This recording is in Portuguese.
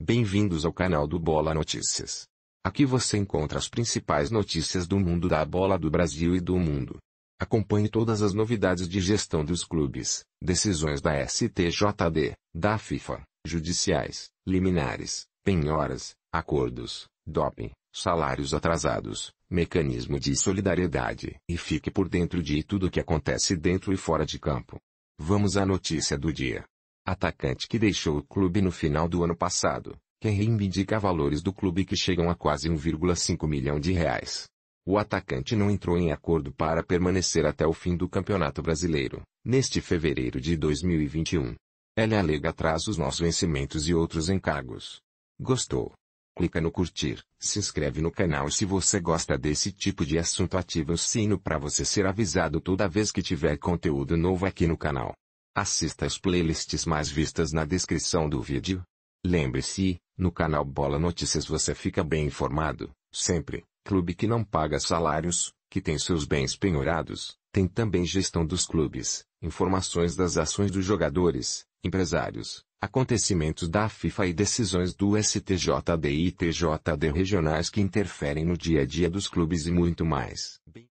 Bem-vindos ao canal do Bola Notícias. Aqui você encontra as principais notícias do mundo da bola do Brasil e do mundo. Acompanhe todas as novidades de gestão dos clubes, decisões da STJD, da FIFA, judiciais, liminares, penhoras, acordos, doping, salários atrasados, mecanismo de solidariedade e fique por dentro de tudo o que acontece dentro e fora de campo. Vamos à notícia do dia atacante que deixou o clube no final do ano passado, que reivindica valores do clube que chegam a quase 1,5 milhão de reais. O atacante não entrou em acordo para permanecer até o fim do Campeonato Brasileiro, neste fevereiro de 2021. Ele alega atrasos nos vencimentos e outros encargos. Gostou? Clica no curtir, se inscreve no canal e se você gosta desse tipo de assunto ativa o sino para você ser avisado toda vez que tiver conteúdo novo aqui no canal. Assista as playlists mais vistas na descrição do vídeo. Lembre-se, no canal Bola Notícias você fica bem informado, sempre. Clube que não paga salários, que tem seus bens penhorados, tem também gestão dos clubes, informações das ações dos jogadores, empresários, acontecimentos da FIFA e decisões do STJD e TJD regionais que interferem no dia a dia dos clubes e muito mais.